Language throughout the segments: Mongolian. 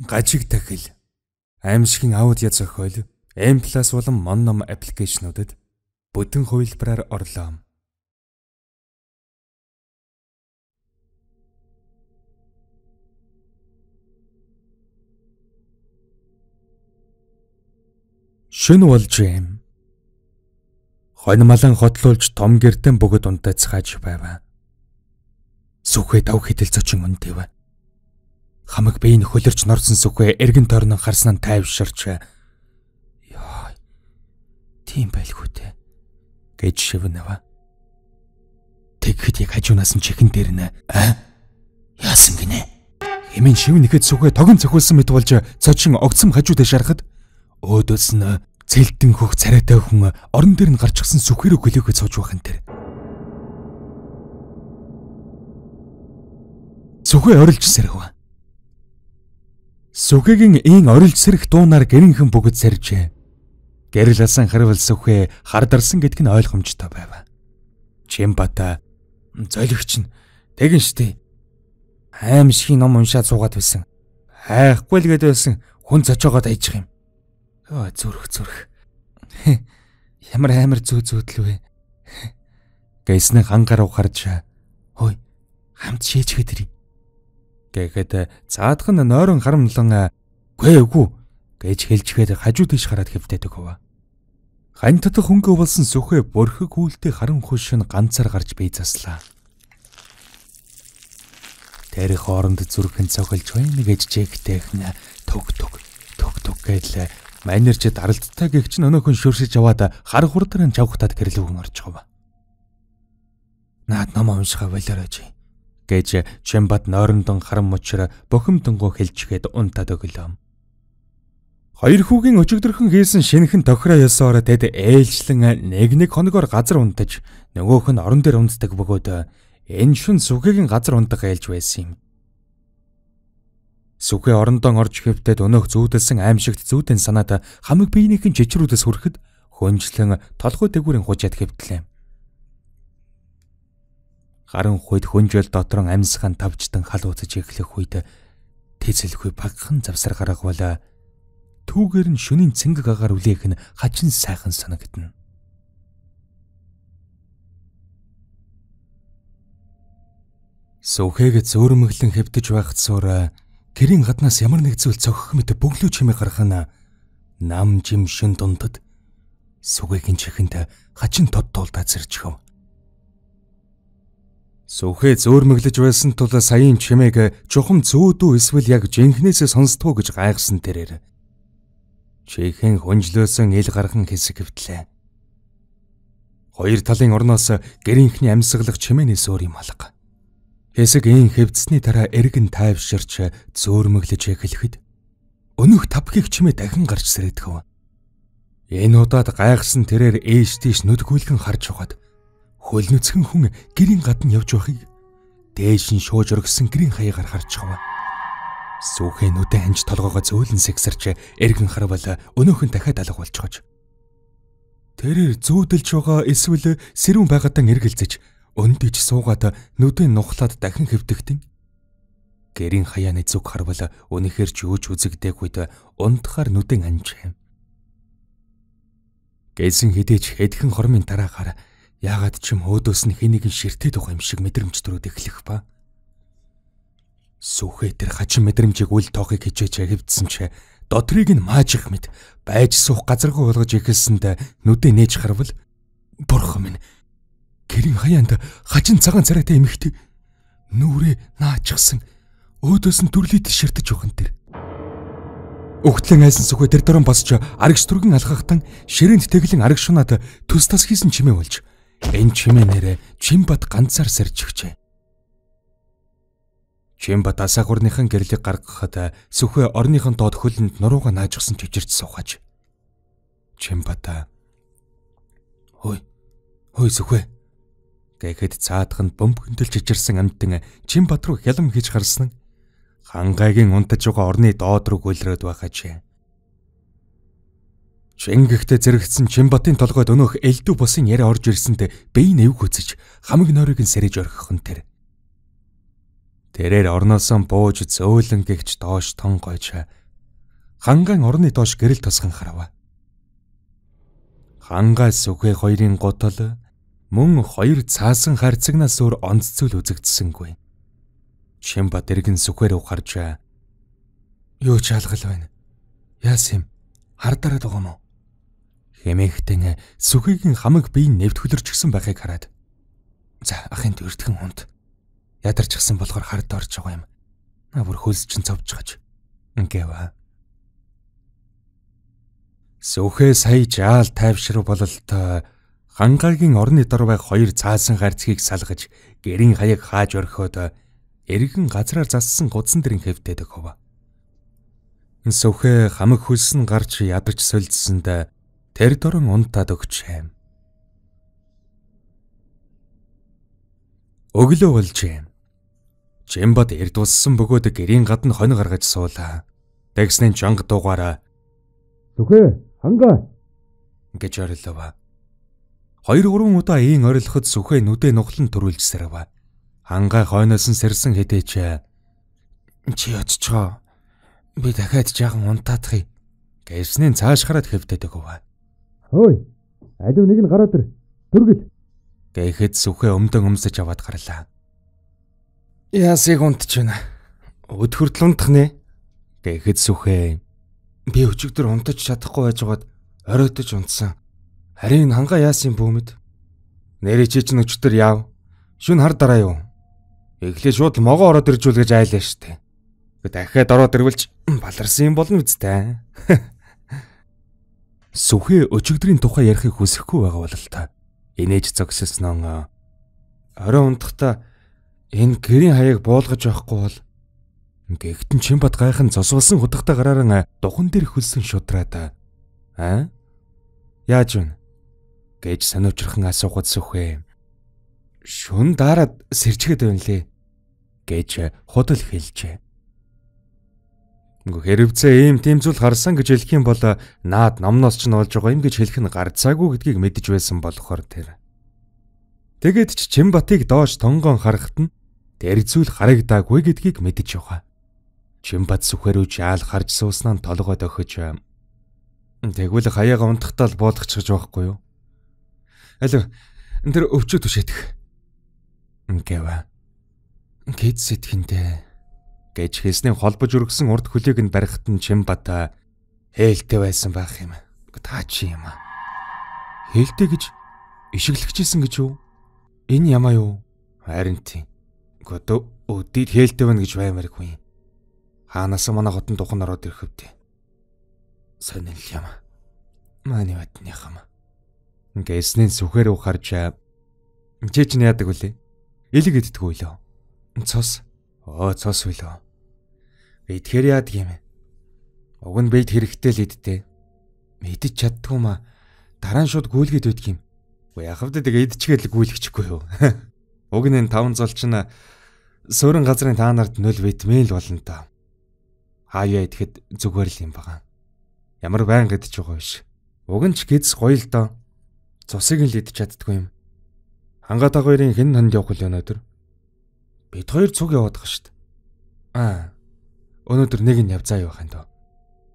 Гажиг тахил аимшигын аудио зохиол M+ болон Monom аппликейшнуудад бүтэн хувилбараар орлоо. Шин болж юм. Хоньмалан хотлуулж том гэрдэн бүгд унтацгааж байваа. Сүхээ тав хидэл зочин үндэв. Хамаг бэйн хөлөрч норсон сүхэ эргэн тойрнон харснаа тайвширч ёо тийм байлгүй те гэж шивнэва. Тэгэхэд яг хажуунаас нь чихэн дээр нэ аа яасан гинэ Эмийн шив нэхэд сүхэ тогон цохиулсан мэт болж цочин огцом хажуу дэш харахад өөдөөс нь цэлдэн хөх царайтай хүн орон дээр нь гарчихсан сүхэрөө хөлөөхөд сууж байх энэ тэр. Сүхэ орилж сэрхв. Сүхэгийн ийн орилсэрх дуунаар гэрийнхэн бүгд сэржээ. Гэрэл алсан харвал сүхэ хардарсан гэдг нь ойлгомжтой байв. Чимбата золигч нь тэгэн штий. Аимшигын ном уншаад суугаад байсан. Хайхгүй л гэдэг байсан хүн цочоогоод айчих юм. Өө зүрх зүрх. Ямар амар зүү зүүдл вэ? Гэснэ хангаруу харж. Хөөе хамт шээчгээд ирье гэхэд заадхан нойрон харамлан э, "Гүй эвгүй" гэж хэлжгээд хажуу тийш хараад хэвдээд өгөв. Хантад хөнгөө болсон сүхэ бүрхэг хүлтэй харан хөшин ганцаар гарч бий заслаа. Тэр хооронд зүрхэн цохилж байна гэж чэгтэйхэн төг төг төг төг гэлээ. Манерч даралттай гэгч нь өнөөхөн шүршиж аваад хар хурдрын чавхтад гэрлүүгэн орж гов. Наад намаа уншихаа болоорой чи гэж Чэмбат нойрондон харам мучир бохимдонгоо хэлжгээд унтаад өглөө. Хоёр хүүгийн өчигдөрхөн хийсэн шинхэн тохироо ёсоор тэд ээлжлэн нэг нэг хоногоор газар унтаж нөгөөх нь орон дээр унтдаг бөгөөд энэ шин сүхэгийн газар унтах ээлж байсан юм. Сүхэ орондон орж хэвтээд өнөөх зүүдэлсэн аимшигт зүүдэн санаад хамаг биенийхэн чичрүүдээс хүрэхэд хөнжлөн толгой дээгүүрийн хужаад хэвтлээ. Гарын хойд хүнжил дотор амьсган тавчтан хал уцаж эхлэх үед тэцэлгүй багхан завсар гаргавала түүгээр нь шөнийн цэнгэг агаар үлээх нь хачин сайхан санагдна. Сөхөөг зөөрмөглөн хэвтэж байхад суура гэрийн гаднаас ямар нэг зүйл цохих мэт бөглөө чимээ гархана. Нам жимшин дундад сүгэгийн чихэнд хачин тод тул тацэрч хөв. Сүхээ зөөрмөглөж байсан тул саяын чимээг чухам зөөдөө эсвэл яг жинхнээсээ сонстгоо гэж гайхсан тэрээр. Чихэн хүнжлөөсөн ил гархан хэсэг хөвтлээ. Хоёр талын орноос гэрийнхний амьсгалах чимээнээс өөр юм алга. Хэсэг ин хэвдсний дараа эргэн тайвширч зөөрмөглөж эхлэхэд өнөх тавхих чимээ дахин гарч сэрэдэв. Энэ удаад гайхсан тэрээр ээж тийш нүдгүүлгэн харж угаад хөлнөцгөн хүн гэрийн гадна явж байхыг дээш нь шууж өргсөн гэрийн хаягаар харж хав. Сүүхэн нүдэ ханж толгоогоо зөөлөн сэгсэрч эргэн харвал өнөөхөн дахиад алга болж гож. Тэрээр зүүдэлж байгаа эсвэл сэрүүн байгаатан эргэлзэж өндөж суугаад нүдэн нухлаад дахин хөвдөгтэн. Гэрийн хаяаны зүг харвал үнэхээр ч юуж үзэгдээх үед унтахаар нүдэн анжив. Гэсэн хідэж хэдхэн хормын дараагаар Яагаад ч юм өөдөөс нь хэнийг нь ширтээд байгаа юм шиг мэдрэмж төрөөд эхлэх ба. Сүхэ тэр хачин мэдрэмжийг үл тоохыг хичээж хэвдсэн ч дотрийг нь мааж их мэд байж суух газаргүй болгож эхэлсэнд нүдэ нээж харвал бурхан минь гэрийн хаяанд хачин цагаан царайтай эмэгтэй нүрээ наачихсан өөдөөс нь төрлийд ширтэж өгөн тэр. Өгтлэн айсан сүхэ тэр дөрөн босч арагч түргэн алхахтан ширээнд тэглэн арагч шунаад төс тас хийсэн чимээ болж Энэ чимээнээрэ Чимбат ганцаар сэрж өгчээ. Чимбат асахурныхан гэрлэг гаргахад сүхэ орныхон доод хөлөнд нурууга наажсан чивжирч суухаж. Чимбата "Хөөй, хөөй сүхэ" гэхэд цаадах нь бөмб хөндлөж чичирсэн амтэн Чимбат руу хялм хийж харсан. Хангайгийн унтаж байгаа орны доод руу гөлрөөд байхажээ. Шингэхдээ зэрэгцсэн Чинбатын толгойд өнөөх элдв босын яриа орж ирсэнд бие нэвг үзэж хамаг нойрыг нь сэрэж орхихын тэр. Тэрээр орноосоо бууж зөөлөн гихч доош тон гойж ханган орны доош гэрэл тосгон харава. Хангаас үхээ хоёрын готл мөн хоёр цаасан харцагнаас өөр онццөл үзэгдсэнгүй. Чинбат эргэн сүхээрөө гарч юу чаалгал байна? Яас юм? Хар дараад байгаа юм уу? Эмэгтэй сүхийгийн хамаг биеийг нэвтгүүлэрч гсэн байхыг хараад за ахын төртгөн хүнд ядарчихсан болохоор хард орж байгаа юм. На бүр хөлс чинь цовж гаж ингээва. Сүхээ сая жаал тайвшруу бололт э, хангагийн орны дор байх хоёр цаасан гарцгийг салгаж гэрийн хаяг хааж орхиод э, эргэн газраар зассан гудсан дэрэн хэвтээд өгөв. Сүхээ хамаг хөлсөн гарч ядарч сольдсонд э, тэр дөрөн унтаад өгч хайм. Өглөө болж юм. Жимбад эрд улссан бөгөөд гэрийн гадна хонь гаргаж суулаа. Тэгснэн чанга дуугаараа "Сүхэ, ханга" гэж орилова. Хоёр гурван удаа ийн орилоход сүхэ нүдэ нухлан төрүүлж сарва. Ханга хойноос нь сэрсэн хэдээч "Чи очичоо. Би дахиад жаахан унтаадахыг" гэснэн цааш хараад хэвдээд өгөв. Хөөй. Алив нэг нь гараад ир. Төргөл. Гэхэд сүхэ өмдөн өмсөж аваад гарлаа. Яасыг унтж байна. Өдгөрдл унтах нэ. Гэхэд сүхэ. Би өчигдөр унтаж чадахгүй байжгаад оройтож унтсан. Харин ханга яасын бөөмд. Нэрээ чи ч өчтөр яв. Шүн хар дараа юу. Эхлээ шууд могоо ороод иржүүл гэж айлаа штэ. Дахиад ороод ирвэл ч баларсан юм болно үстэй. сүхээ өчигдрийн тухай ярихыг хүсэхгүй байгаа бол та инээж зогсосноо орой унтахта энэ гэрийн хаяг буулгаж явахгүй бол Гэхдээ Чинбат гайхан зосволсон хутагта гараараа духан дээр хөлсөн шудраад аа яаж вэ гэж санавчрахын асуухад сүхвэ. Шүн дараад сэрчгэд байна лээ гэж худал хэлжээ. Мөнгөх хэрвцээ ийм тийм зүйл харсан гэж хэлэх юм бол наад номноос ч нь олж байгаа юм гэж хэлэх нь гарцаагүй гэдгийг мэдж байсан болохоор тэр. Тэгэд ч Чимбатыг доош тонгоон харахад нь тэр зүйл харагдаагүй гэдгийг мэдж байгаа. Чимбат сүхэрүү жаал харж сууснаа толгойд өхөж тэгвэл хаяага унтахтаа л боолгочихж байхгүй юу? Алив тэр өвчөө түшээдэх. Гэвэ. Гэт сэтгэндээ гэж хэлснээ холбож өргсөн урд хөлийг нь барихад нь Чимбата хээлтэй байсан байх юм. Та чи юм аа. Хээлтэй гэж ишиглэгчээсэн гэж юу? Энэ ямаа юу? Харин тийм. Гото өдөрт хээлтэй байна гэж баймаргүй. Хаанаас манай хотын духан ороод ирэх хөвтэй. Сонирхол юм. Манай батны юм. Гэснээ сүхээр ухарч чи чинь яадаг үлээ? Илэг иддэг үлээ. Цус. Оо цус үлээ. Эдгээр яадаг юм бэ? Уг нь бэйд хэрэгтэй л эдтэй. Мэдэж чаддгүй маа. Дараа нь шууд гүйлгээд байдаг юм. Уу яхав дэ тэгээ эдчгээд л гүйлгэчихгүй юу. Уг нь энэ таван золчин суурин газрын таа нарт нөл витамин л болно та. Хаяа идэхэд зүгээр л юм байгаа. Ямар байн гэдэж байгаа биш. Уг нь ч гэдс гоё л доо. Цусыг нь л идэж чаддгүй юм. Хангадаг хоёрын хэн ханд явах л өнөөдөр? Бид хоёр цуг яваад байгаа шүү дээ. Аа. Өнөөдөр нэг нь явзаа юу хань дөө.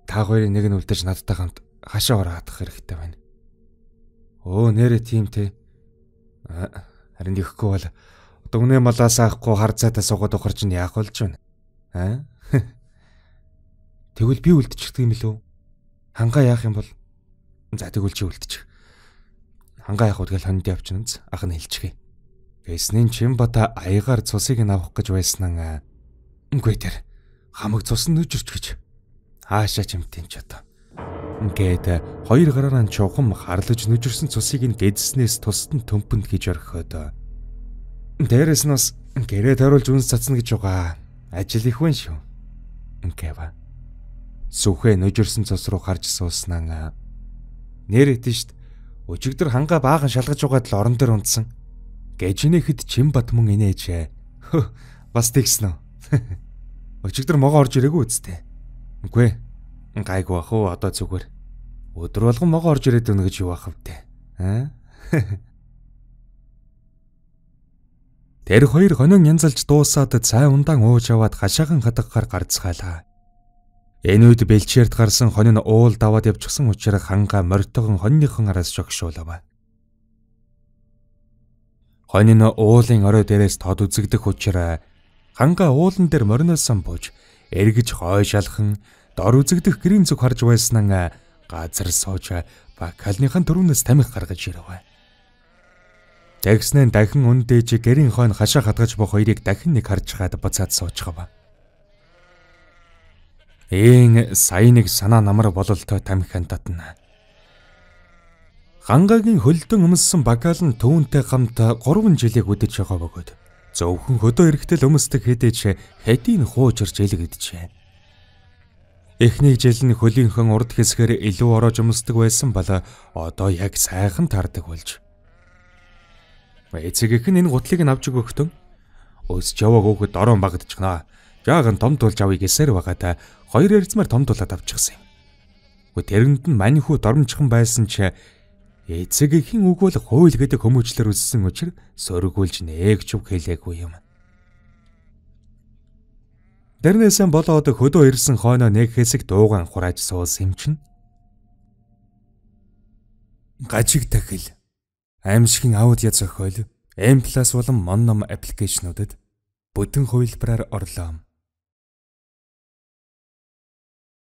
Та хоёрын нэг нь үлдэж надтай хамт хашаа ороо хатах хэрэгтэй байна. Өө нэрэ тийм те. Харин ихгүй бол одоо үнэ малаас аахгүй хар цаатаа суугаад ухарч нь яах болж байна. Аа? Тэгвэл би үлдчихдэг юм лөө. Хангаа яах юм бол за тэгвэл чи үлдчих. Хангаа яах вэ тэгэл хонд явчихна биз. Ах нь хэлчихье. Гэснэн Чинбата аягаар цусыг нь авах гэж байснаа. Үгүй дээр хамаг цус нь нүжирч гэж. Хаашаа ч юм тэнч одоо. Ингээд э, хоёр гараараа чухам харлаж нүжирсэн цусыг нь гэдснээс тусад нь төмпөнд гэж орхиод. Э, Дээрээс нь бас гэрээ тойруулж үнс цацна гэж байгаа. Ажил их вэ шүү. Ингээва. Сүхэ нүжирсэн цус руу гарч сууснаа. Э, Нэр идэв шт. Өчигдөр ханга баахан шалгаж угаад л орон дээр унтсан. Гэжинэ хэд Чимбат мөн инээжээ. Бас тэгсэн үү? Өчигдөр могоо орж ирээгүй үсттэй. Үгүй ээ. Гайгүй бах уу одоо зүгээр. Өдөр болгон могоо орж ирээд өгнө гэж юу ах втэ. Аа? Э? Тэр хоёр хонин янзалж дуусаад цай ундаан ууж аваад хашаахан хатгаар гарцгаалаа. Энэ үед бэлчээрд гарсан хонин уул даваад явчихсан учраас ханга морьтогон хоньныхон араас жогшуулав. Хонин уулын орой дээрээс тод үзэгдэх учраас ханга уулан дээр мориносон бууж эргэж хой шалхан дор үзэгдэх гэрийн зүг харж байснаа газар сууж бакалныхан төрүүнээс тамхи гаргаж ирэв. Тэгснээр дахин үндэж гэрийн хойно хашаа хатгаж бух хоёрыг дахин нэг харж хаад буцаад суучгав. Эн сайн нэг санаа намар бололтой тамхи хантатна. Хангагийн хөлдөн өмссөн бакал нь түүнтэй хамт 3 жилийг үдэж байгаа бөгөөд зөвхөн хөдөө эргэтэл өмсдөг хэдэж хэдийн хуучирч элгэдэжээ. Эхний жил нь хөлийнхэн урд хэсгээр илүү ороож өмсдөг байсан бала одоо яг сайхан тардаг болж. Эцэг их нь энэ гутлыг нь авч өгөхдөн өсч яваг хөөхд орон багдж гнаа. Жаахан том тулж авъя гэсээр байгаадаа хоёр эрзмээр том тулаад авчихсан юм. Гэхдээ тэрэнд нь мань хүү дормжхан байсан ч Эцэгхийн үг бол хууль гэдэг хүмүүжлэр үссэн учраас сөргүүлж нээгч үг хэлээгүй юм. Дэрнээсээ болоод хөдөө ирсэн хойноо нэг хэсэг дуугаан хурааж суус имчин. Гажиг тахил аимшигын аудио зохиол, M+ болон Monom аппликейшнуудад бүтэн хувилбараар орлоо.